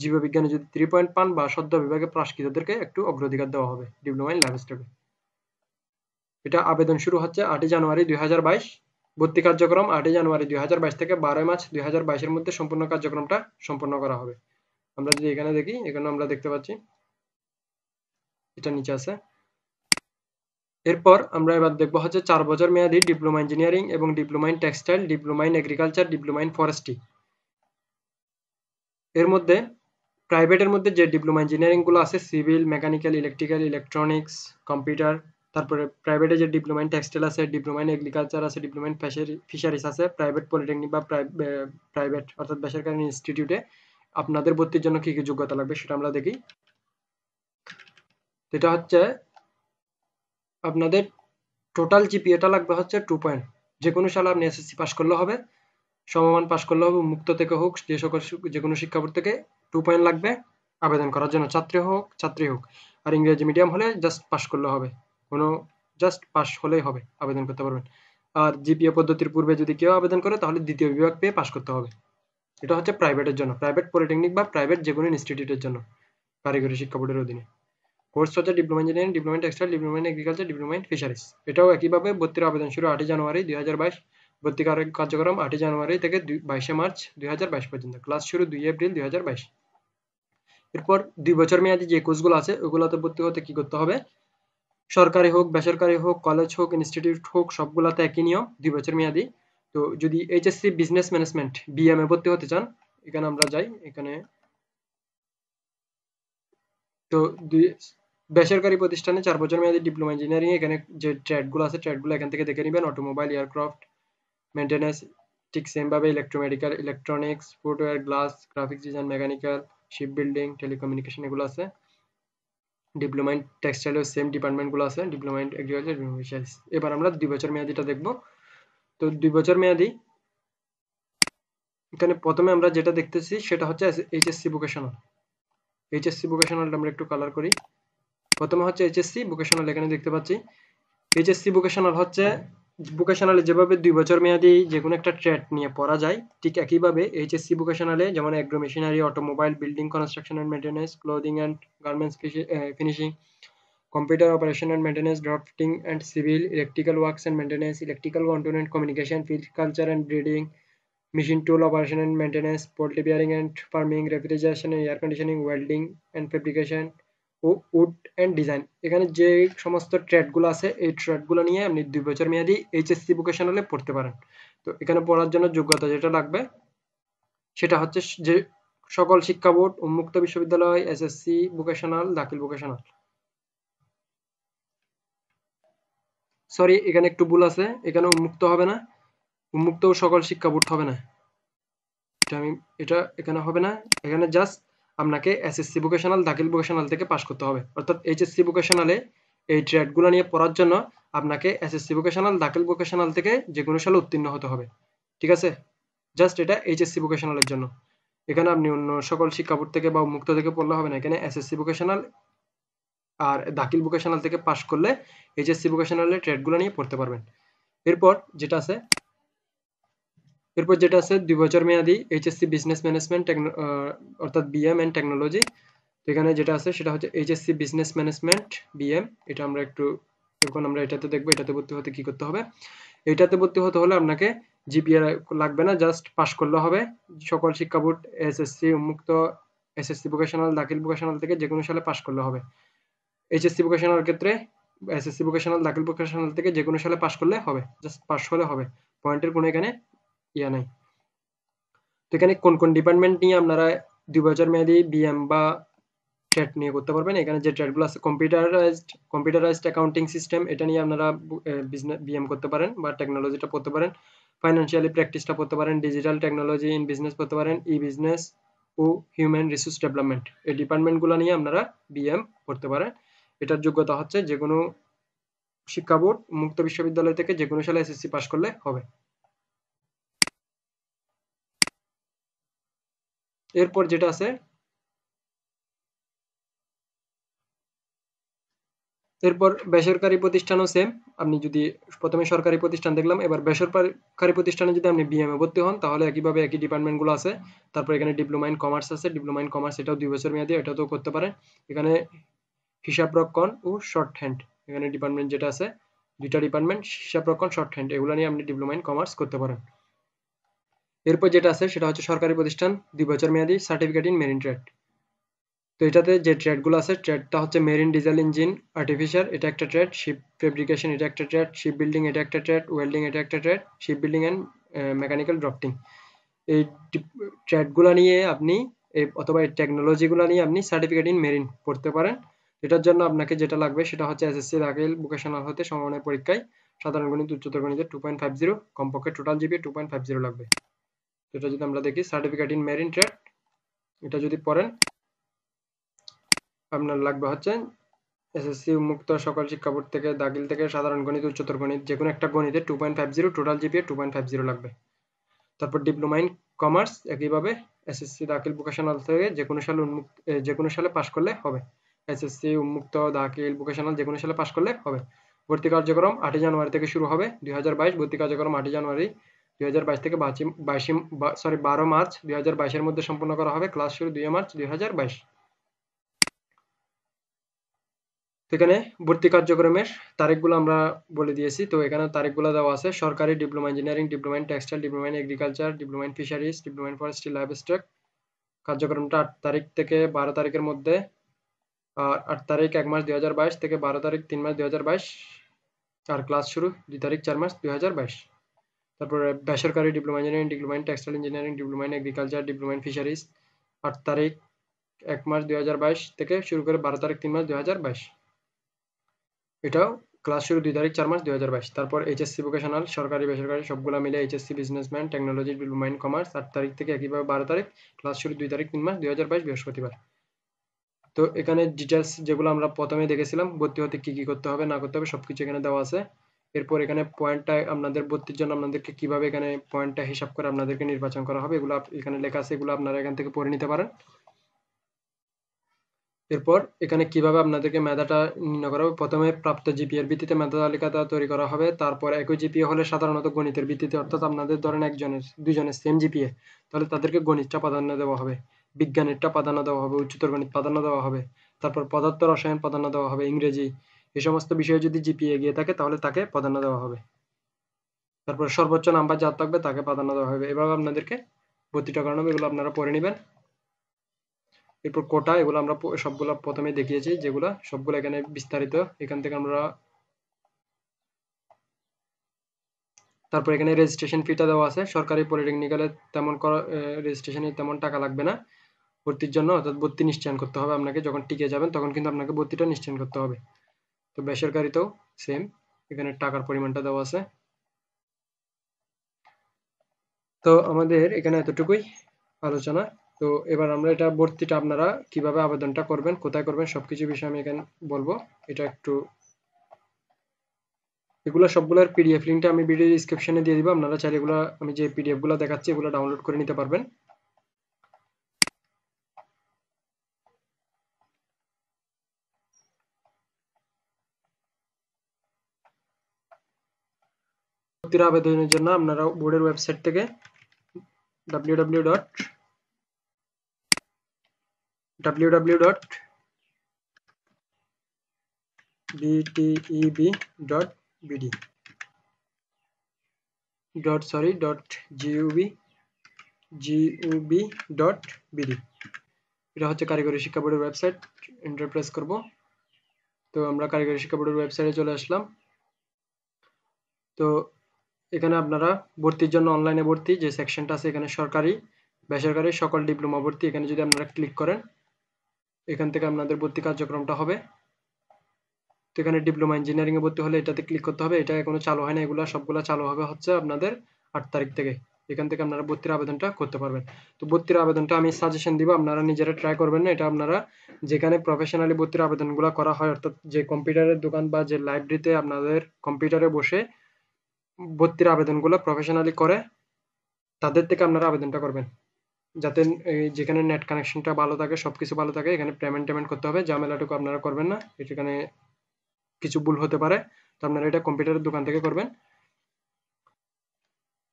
জীববিজ্ঞানে যদি থ্রি পয়েন্ট পান বা সদ্য বিভাগে পাশকৃতদেরকে একটু অগ্রাধিকার দেওয়া হবে ডিপ্লোমা ইন লাইভ স্টকে এটা আবেদন শুরু হচ্ছে আটই জানুয়ারি দুই হাজার বাইশ ভর্তি কার্যক্রম আটই জানুয়ারি দুই হাজার বাইশ থেকে বারোই মার্চ দুই হাজার বাইশের মধ্যে সম্পূর্ণ কার্যক্রমটা সম্পন্ন করা হবে আমরা যদি এখানে দেখি এখানে আমরা দেখতে পাচ্ছি এটা নিচে আছে এরপর আমরা এবার দেখব হচ্ছে চার বছর মেয়াদি ডিপ্লোমা ইঞ্জিনিয়ারিং এবং diploma in textile diploma in agriculture diploma in forestry এর মধ্যে প্রাইভেটের মধ্যে যে ডিপ্লোমা ইঞ্জিনিয়ারিংগুলো আছে civil mechanical electrical electronics computer তারপরে প্রাইভেটে যে ডিপ্লোমা ইন টেক্সটাইল আছে ডিপ্লোমা ইন এগ্রিকালচার আছে ডিপ্লোমা ইন ফিশারিজ আছে প্রাইভেট পলিটেকনিক বা প্রাইভেট অর্থাৎ বেসরকারি ইনস্টিটিউটে আপনাদের ভর্তির জন্য কি কি যোগ্যতা লাগবে সেটা আমরা দেখি সেটা হচ্ছে আপনাদের টোটাল জিপিএটা লাগবে হচ্ছে টু পয়েন্ট যে কোনো সালে আপনি এসএসসি পাস করলে হবে সমমান পাস করলে হবে মুক্ত থেকে হোক যে সকল যে কোনো শিক্ষাবোর্ড থেকে টু পয়েন্ট লাগবে আবেদন করার জন্য ছাত্রী হোক ছাত্রী হোক আর ইংরেজি মিডিয়াম হলে জাস্ট পাস করলে হবে কোনো জাস্ট পাশ হলেই হবে আবেদন করতে পারবেন আর জিপিএ পদ্ধতির পূর্বে যদি কেউ আবেদন করে তাহলে দ্বিতীয় বিভাগ পেয়ে পাশ করতে হবে এটা হচ্ছে প্রাইভেটের জন্য প্রাইভেট পলিটেকনিক বা প্রাইভেট যে কোনো ইনস্টিটিউটের জন্য কারিগরি শিক্ষা বোর্ডের অধীনে কোর্স হচ্ছে diploma engineering diploma textile diploma agriculture diploma fisheries এটাও একইভাবে ভর্তির আবেদন শুরু আটই জানুয়ারি দুই হাজার বাইশ ভর্তি কার্যক্রম আটই জানুয়ারি থেকে বাইশে মার্চ দুই হাজার বাইশ পর্যন্ত ক্লাস শুরু দুই এপ্রিল দুই হাজার বাইশ এরপর দুই বছর মেয়াদি যে কোর্সগুলো আছে ওগুলোতে ভর্তি হতে কি করতে হবে সরকারি হোক বেসরকারি হোক কলেজ হোক ইনস্টিটিউট হোক সবগুলোতে একই নিয়ম দুই বছর মেয়াদি তো যদি এইচএসসি বিজনেস ম্যানেজমেন্ট বিএমএ ভর্তি হতে চান এখানে আমরা যাই এখানে তো বেসরকারি প্রতিষ্ঠানে চার বছর মেয়াদি ডিপ্লোমা ইঞ্জিনিয়ারিং এখানে যে ট্রেডগুলো আছে ট্রেডগুলো এখান থেকে দেখে নেবেন অটোমোবাইল এয়ারক্রাফট মেনটেন্যান্স ঠিক সেমভাবে electromedical electronics footwear glass graphics design mechanical ship building telecommunication এগুলো আছে ডিপ্লোমা ইন টেক্সটাইলের সেম ডিপার্টমেন্টগুলো আছে ডিপ্লোমা ইন এগ্রিকালচার এবার আমরা দুই বছর মেয়াদিটা দেখব তো দুই বছর মেয়াদি এখানে প্রথমে আমরা যেটা দেখতেছি সেটা হচ্ছে এইচএসসি ভোকেশনাল এইচএসসি ভোকেশনালটা আমরা একটু কালার করি প্রথমে হচ্ছে এইচএসসি ভোকেশনাল এখানে দেখতে পাচ্ছি এইচএসসি ভোকেশনাল হচ্ছে ভোকেশনালে যেভাবে দুই বছর মেয়াদি যে কোনো একটা ট্রেড নিয়ে পড়া যায় ঠিক একইভাবে এইচএসসি ভোকেশনালে যেমন agro machinery automobile building construction and maintenance clothing and garments finishing computer operation and maintenance drafting and civil electrical works and maintenance electrical continent communication field culture and breeding machine tool operation and maintenance, poultry বিয়ারিং and farming refrigeration air conditioning welding and fabrication ও wood and design এখানে যে সমস্ত গুলো আছে এই গুলো নিয়ে আপনি দুই বছর মেয়াদি এইচএসসি ভোকেশনালে পড়তে পারেন তো এখানে পড়ার জন্য যোগ্যতা যেটা লাগবে সেটা হচ্ছে যে সকল শিক্ষা বোর্ড উন্মুক্ত বিশ্ববিদ্যালয় এসএসসি ভোকেশনাল দাখিল ভোকেশনাল সরি এখানে একটু ভুল আছে এখানে উন্মুক্ত হবে না উন্মুক্ত সকল শিক্ষা বোর্ড হবে না এটা আমি এটা এখানে হবে না এখানে জাস্ট আপনাকে এসএসসি ভোকেশনাল দাখিল ভোকেশনাল থেকে পাশ করতে হবে অর্থাৎ এইচএসসি ভোকেশনালে এই ট্রেডগুলো নিয়ে পড়ার জন্য আপনাকে এসএসসি ভোকেশনাল দাখিল ভোকেশনাল থেকে যে কোনো সালে উত্তীর্ণ হতে হবে ঠিক আছে জাস্ট এটা এইচএসসি ভোকেশনালের জন্য এখানে আপনি অন্য সকল শিক্ষাবোর্ড থেকে বা মুক্ত থেকে পড়লে হবে না এখানে এসএসসি ভোকেশনাল আর দাখিল ভোকেশনাল থেকে পাশ করলে এইচএসসি ভোকেশনালের ট্রেডগুলো নিয়ে পড়তে পারবেন এরপর যেটা আছে এরপর যেটা আছে দুই বছর মেয়াদি এইচএসসি বিজনেস ম্যানেজমেন্ট অর্থাৎ বিএম এন্ড টেকনোলজি এখানে যেটা আছে সেটা হচ্ছে এইচএসসি বিজনেস ম্যানেজমেন্ট বিএম এটা আমরা একটু এখন আমরা এটাতে দেখবো এটাতে ভর্তি হতে কি করতে হবে এটাতে ভর্তি হতে হলে আপনাকে জিপিএ লাগবে না জাস্ট পাশ করলে হবে সকল শিক্ষা বোর্ড এসএসসি উন্মুক্ত এসএসসি ভোকেশনাল দাখিল ভোকেশনাল থেকে যে কোনো সালে পাশ করলে হবে এইচএসসি ভোকেশনাল ক্ষেত্রে এসএসসি ভোকেশনাল দাখিল ভোকেশনাল থেকে যে কোনো সালে পাশ করলে হবে জাস্ট পাশ হলে হবে পয়েন্টের কোনো এখানে ইয়া নাই তো এখানে কোন কোন ডিপার্টমেন্ট নিয়ে আপনারা দুই বছর মেয়াদি বিএম বা ট্রেড নিয়ে করতে পারবেন এখানে যে ট্রেডগুলো আছে কম্পিউটারাইজড কম্পিউটারাইজড অ্যাকাউন্টিং সিস্টেম এটা নিয়ে আপনারা বিজনেস বিএম করতে পারেন বা টেকনোলজিটা পড়তে পারেন ফাইন্যান্সিয়ালি প্র্যাকটিসটা পড়তে পারেন ডিজিটাল টেকনোলজি ইন বিজনেস পড়তে পারেন ই বিজনেস ও হিউম্যান রিসোর্স ডেভেলপমেন্ট এই ডিপার্টমেন্টগুলো নিয়ে আপনারা বিএম পড়তে পারেন এটার যোগ্যতা হচ্ছে যে কোনো শিক্ষা বোর্ড মুক্ত বিশ্ববিদ্যালয় থেকে যে কোনো সালে এসএসসি পাস করলে হবে এরপর যেটা আছে এরপর বেসরকারি প্রতিষ্ঠানও সেম আপনি যদি প্রথমে সরকারি প্রতিষ্ঠান দেখলাম এবার বেসরকারি প্রতিষ্ঠানে যদি আপনি বিএমএ ভর্তি হন তাহলে একইভাবে একই ডিপার্টমেন্টগুলো আছে তারপর এখানে ডিপ্লোমা ইন কমার্স আছে ডিপ্লোমা ইন কমার্স এটাও দুই বছর মেয়াদি এটাও তো করতে পারে এখানে হিসাব রক্ষণ ও শর্ট হ্যান্ড এখানে ডিপার্টমেন্ট যেটা আছে দুইটা ডিপার্টমেন্ট হিসাব রক্ষণ শর্ট হ্যান্ড এগুলো নিয়ে আপনি ডিপ্লোমা ইন কমার্স করতে পারেন এরপর যেটা আছে সেটা হচ্ছে সরকারি প্রতিষ্ঠান দুই বছর মেয়াদি সার্টিফিকেট ইন মেরিন ট্রেড তো এটাতে যে ট্রেডগুলো আছে ট্রেডটা হচ্ছে মেরিন ডিজেল ইঞ্জিন আর্টিফিশিয়াল এটা একটা ট্রেড শিপ ফেব্রিকেশন এটা একটা ট্রেড শিপ বিল্ডিং এটা একটা ট্রেড ওয়েল্ডিং এটা একটা trade ship building and mechanical drafting এই ট্রেডগুলো নিয়ে আপনি এই অথবা এই টেকনোলজিগুলো নিয়ে আপনি সার্টিফিকেট ইন মেরিন পড়তে পারেন এটার জন্য আপনাকে যেটা লাগবে সেটা হচ্ছে এসএসসি রাখেল ভোকেশনাল হতে সমন্বয় পরীক্ষায় সাধারণ গণিত উচ্চতর গণিতের টু পয়েন্ট ফাইভ জিরো কমপক্ষে total GP two point five zero লাগবে এটা যদি আমরা দেখি সার্টিফিকেট ইন মেরিন ট্রেড এটা যদি পড়েন আপনার লাগবে হচ্ছে এসএসসি মুক্ত সকল শিক্ষা বোর্ড থেকে দাখিল থেকে সাধারণ গণিত উচ্চতর গণিত যে কোনো একটা গণিতে two point five zero total GPA two point five zero লাগবে তারপর ডিপ্লোমা ইন কমার্স একইভাবে এসএসসি দাখিল ভোকেশনাল থেকে যে কোনো সালে উন্মুক্ত যে কোনো সালে পাশ করলে হবে এসএসসি উন্মুক্ত দাখিল ভোকেশনাল যে কোনো সালে পাশ করলে হবে ভর্তি কার্যক্রম আটই জানুয়ারি থেকে শুরু হবে দুই হাজার বাইশ ভর্তি কার্যক্রম আটই জানুয়ারি 2022 থেকে 22 সরি বারো মার্চ 2022 এর মধ্যে সম্পন্ন করা হবে ক্লাস শুরু দুই মার্চ 2022 এখানে ভর্তি কার্যক্রমের তারিখগুলো আমরা বলে দিয়েছি তো এখানে তারিখগুলো দেওয়া আছে সরকারি diploma engineering diploma in textile diploma in agriculture diploma in fisheries diploma in forestry livestock কার্যক্রমটা আট তারিখ থেকে বারো তারিখের মধ্যে আট তারিখ এক মাস 2022 থেকে বারো তারিখ তিন মাস 2022 আর ক্লাস শুরু দুই তারিখ চার মাস 2022 তারপরে বেসরকারি diploma engineering diploma in textile engineering diploma in agriculture diploma in fisheries আট তারিখ এক মাস দুই থেকে শুরু করে বারো তারিখ তিন মাস দুই এটাও ক্লাস শুরু দুই তারিখ চার মাস দুই তারপর এইচএসসি ভোকেশনাল সরকারি বেসরকারি সবগুলো মিলে HSC businessman technology diploma in commerce আট তারিখ থেকে একইভাবে বারো তারিখ ক্লাস শুরু দুই তারিখ তিন মাস দুই বৃহস্পতিবার তো এখানে ডিটেলস যেগুলো আমরা প্রথমে দেখেছিলাম ভর্তি হতে কী কী করতে হবে না করতে হবে সব কিছু এখানে দেওয়া আছে এরপর এখানে পয়েন্টটা আপনাদের বত্রিশ জন আপনাদেরকে কিভাবে এখানে পয়েন্টটা হিসাব করে আপনাদেরকে নির্বাচন করা হবে এগুলো এখানে লেখা আছে এগুলো আপনারা এখান থেকে পড়ে নিতে পারেন এরপর এখানে কিভাবে আপনাদেরকে মেধাটা নির্ণয় করা হবে প্রথমে প্রাপ্ত জিপিএর ভিত্তিতে মেধা তালিকাটা তৈরি করা হবে তারপর একই জিপিএ হলে সাধারণত গণিতের ভিত্তিতে অর্থাৎ আপনাদের ধরেন একজনের দুজনের সেম জিপিএ তাহলে তাদেরকে গণিতটা প্রাধান্য দেওয়া হবে বিজ্ঞানেরটা প্রাধান্য দেওয়া হবে উচ্চতর গণিত প্রাধান্য দেওয়া হবে তারপর পদার্থ রসায়ন প্রাধান্য দেওয়া হবে ইংরেজি এই সমস্ত বিষয়ে যদি জিপি এগিয়ে থাকে তাহলে তাকে প্রাধান্য দেওয়া হবে তারপর সর্বোচ্চ নাম্বার যা থাকবে তাকে প্রাধান্য দেওয়া হবে এভাবে আপনাদেরকে ভর্তিটা করানো এগুলো আপনারা পড়ে নেবেন এরপর কোটা এগুলো আমরা সবগুলো প্রথমে দেখিয়েছি যেগুলো সবগুলো এখানে বিস্তারিত এখান থেকে আমরা তারপর এখানে রেজিস্ট্রেশন ফিটা দেওয়া আছে সরকারি পলিটেকনিক্যালে তেমন করা রেজিস্ট্রেশনে তেমন টাকা লাগবে না ভর্তির জন্য অর্থাৎ ভর্তি নিশ্চয়ন করতে হবে আপনাকে যখন টিকে যাবেন তখন কিন্তু আপনাকে ভর্তিটা নিশ্চয়ন করতে হবে তো বেসরকারিতেও সেম এখানে টাকার পরিমাণটা দেওয়া আছে তো আমাদের এখানে এতটুকুই আলোচনা তো এবার আমরা এটা ভর্তিটা আপনারা কিভাবে আবেদনটা করবেন কোথায় করবেন সবকিছু বিষয়ে আমি এখানে বলবো এটা একটু এগুলো সবগুলোর পিডিএফ লিঙ্কটা আমি ভিডিও ডিসক্রিপশনে দিয়ে দিবো আপনারা চাইলে এগুলো আমি যে পিডিএফ গুলো দেখাচ্ছি এগুলো ডাউনলোড করে নিতে পারবেন ভর্তির আবেদনের জন্য আপনারা বোর্ডের ওয়েবসাইট থেকে W W dot W W dot bteb dot bd dot sorry dot gub gub dot bd এটা হচ্ছে কারিগরি শিক্ষা বোর্ডের ওয়েবসাইট এন্টারপ্রেস করব তো আমরা কারিগরি শিক্ষা বোর্ডের ওয়েবসাইটে চলে আসলাম তো এখানে আপনারা ভর্তির জন্য অনলাইনে ভর্তি যে সেকশনটা আছে এখানে সরকারি বেসরকারি সকল ডিপ্লোমা ভর্তি এখানে যদি আপনারা ক্লিক করেন এখান থেকে আপনাদের ভর্তি কার্যক্রমটা হবে তো এখানে ডিপ্লোমা ইঞ্জিনিয়ারিং ভর্তি হলে এটাতে ক্লিক করতে হবে এটা এখনো চালু হয় না এগুলো সবগুলো চালু হবে হচ্ছে আপনাদের আট তারিখ থেকে এখান থেকে আপনারা ভর্তির আবেদনটা করতে পারবেন তো ভর্তির আবেদনটা আমি সাজেশন দিব আপনারা নিজেরা ট্রাই করবেন না এটা আপনারা যেখানে প্রফেশনালি ভর্তির আবেদনগুলো করা হয় অর্থাৎ যে কম্পিউটারের দোকান বা যে লাইব্রেরিতে আপনাদের কম্পিউটারে বসে ভর্তির আবেদনগুলো প্রফেশনালি করে তাদের থেকে আপনারা আবেদনটা করবেন যাতে যেখানে নেট কানেকশনটা ভালো থাকে সব কিছু ভালো থাকে এখানে পেমেন্ট টেমেন্ট করতে হবে জামেলাটুকু আপনারা করবেন না এখানে কিছু ভুল হতে পারে তো আপনারা এটা কম্পিউটারের দোকান থেকে করবেন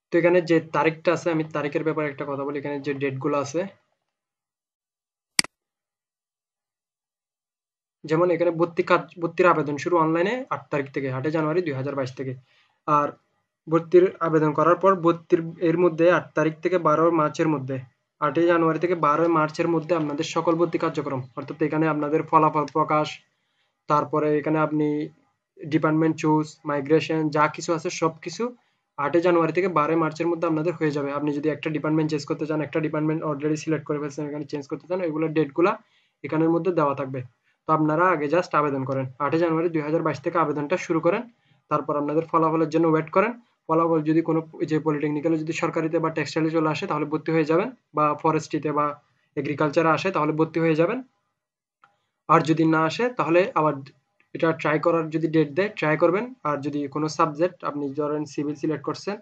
তো এখানে যে তারিখটা আছে আমি তারিখের ব্যাপারে একটা কথা বলি এখানে যে ডেটগুলো আছে যেমন এখানে ভর্তি কাজ ভর্তির আবেদন শুরু অনলাইনে আট তারিখ থেকে আটই জানুয়ারি দুই থেকে আর ভর্তির আবেদন করার পর ভর্তির এর মধ্যে আট তারিখ থেকে বারো মার্চের মধ্যে আটই জানুয়ারি থেকে বারোই মার্চের মধ্যে আপনাদের সকল ভর্তি কার্যক্রম অর্থাৎ এখানে আপনাদের ফলাফল প্রকাশ তারপরে এখানে আপনি ডিপার্টমেন্ট চুজ মাইগ্রেশন যা কিছু আছে সব কিছু আটই জানুয়ারি থেকে বারোই মার্চের মধ্যে আপনাদের হয়ে যাবে আপনি যদি একটা ডিপার্টমেন্ট চেঞ্জ করতে চান একটা ডিপার্টমেন্ট অলরেডি সিলেক্ট করে ফেলছেন এখানে চেঞ্জ করতে চান এগুলো ডেটগুলো এখানের মধ্যে দেওয়া থাকবে তো আপনারা আগে জাস্ট আবেদন করেন আটই জানুয়ারি দুই থেকে আবেদনটা শুরু করেন তারপর আপনাদের ফলাফলের জন্য ওয়েট করেন ফলাফল যদি কোনো যে পলিটেকনিক্যালে যদি সরকারিতে বা টেক্সটাইলে চলে আসে তাহলে ভর্তি হয়ে যাবেন বা ফরেস্ট্রিতে বা এগ্রিকালচারে আসে তাহলে ভর্তি হয়ে যাবেন আর যদি না আসে তাহলে আবার এটা ট্রাই করার যদি ডেট দেয় ট্রাই করবেন আর যদি কোনো সাবজেক্ট আপনি ধরেন সিভিল সিলেক্ট করছেন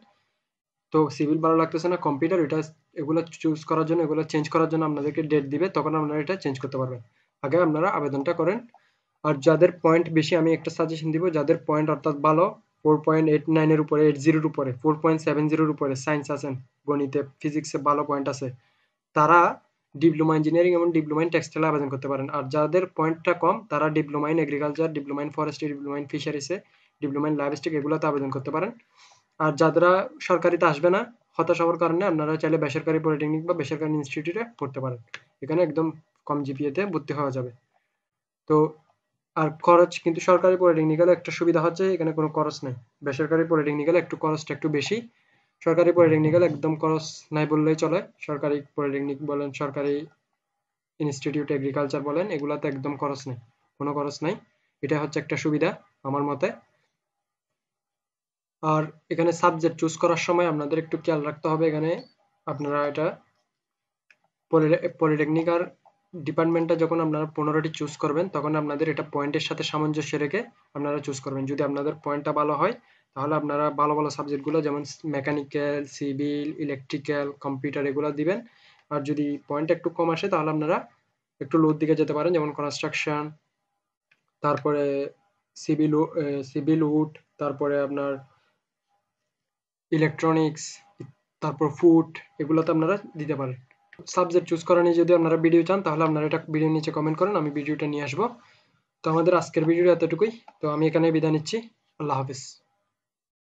তো সিভিল ভালো লাগতেছে না কম্পিউটার এটা এগুলো চুজ করার জন্য এগুলো চেঞ্জ করার জন্য আপনাদেরকে ডেট দিবে তখন আপনারা এটা চেঞ্জ করতে পারবেন আগে আপনারা আবেদনটা করেন আর যাদের পয়েন্ট বেশি আমি একটা সাজেশন দিব যাদের পয়েন্ট অর্থাৎ ভালো ফোর পয়েন্ট এইট নাইনের উপরে এইট জিরোর উপরে ফোর পয়েন্ট সেভেন জিরোর উপরে সায়েন্স আছেন গণিতে ফিজিক্সে ভালো পয়েন্ট আছে তারা ডিপ্লোমা ইঞ্জিনিয়ারিং এবং ডিপ্লোমা ইন টেক্সটাইলে আবেদন করতে পারেন আর যাদের পয়েন্টটা কম তারা diploma in agriculture diploma in forestry diploma in ফিশারিসে ডিপ্লোমা ইন লাইভস্টিক এগুলোতে আবেদন করতে পারেন আর যারা সরকারিতে আসবে না হতাশ হওয়ার কারণে আপনারা চাইলে বেসরকারি পলিটেকনিক বা বেসরকারি ইনস্টিটিউটে পড়তে পারেন এখানে একদম কম জিপিএতে ভর্তি হওয়া যাবে তো আর খরচ কিন্তু সরকারি গেলে একটা সুবিধা হচ্ছে এখানে কোনো খরচ নেই বেসরকারি গেলে একটু খরচটা একটু বেশি সরকারি গেলে একদম খরচ নাই বললেই চলে সরকারি পলিটেকনিক বলেন সরকারি ইনস্টিটিউট এগ্রিকালচার বলেন এগুলাতে একদম খরচ নেই কোনো খরচ নাই এটা হচ্ছে একটা সুবিধা আমার মতে আর এখানে সাবজেক্ট চুজ করার সময় আপনাদের একটু খেয়াল রাখতে হবে এখানে আপনারা এটা পলিটেকনিক আর ডিপার্টমেন্টটা যখন আপনারা পনেরোটি চুজ করবেন তখন আপনাদের এটা পয়েন্টের সাথে সামঞ্জস্য রেখে আপনারা চুজ করবেন যদি আপনাদের পয়েন্টটা ভালো হয় তাহলে আপনারা ভালো ভালো সাবজেক্টগুলো যেমন মেকানিক্যাল সিভিল ইলেকট্রিক্যাল কম্পিউটার এগুলো দিবেন আর যদি পয়েন্ট একটু কম আসে তাহলে আপনারা একটু লোর দিকে যেতে পারেন যেমন কনস্ট্রাকশন তারপরে সিভিল সিভিল উড তারপরে আপনার ইলেকট্রনিক্স তারপর ফুড এগুলোতে আপনারা দিতে পারেন সাবজেক্ট চুজ করা নিয়ে যদি আপনারা ভিডিও চান তাহলে আপনারা এটা ভিডিও নিচে কমেন্ট করেন আমি ভিডিওটা নিয়ে আসবো তো আমাদের আজকের ভিডিওটা এতটুকুই তো আমি এখানে বিদায় নিচ্ছি আল্লাহ হাফিজ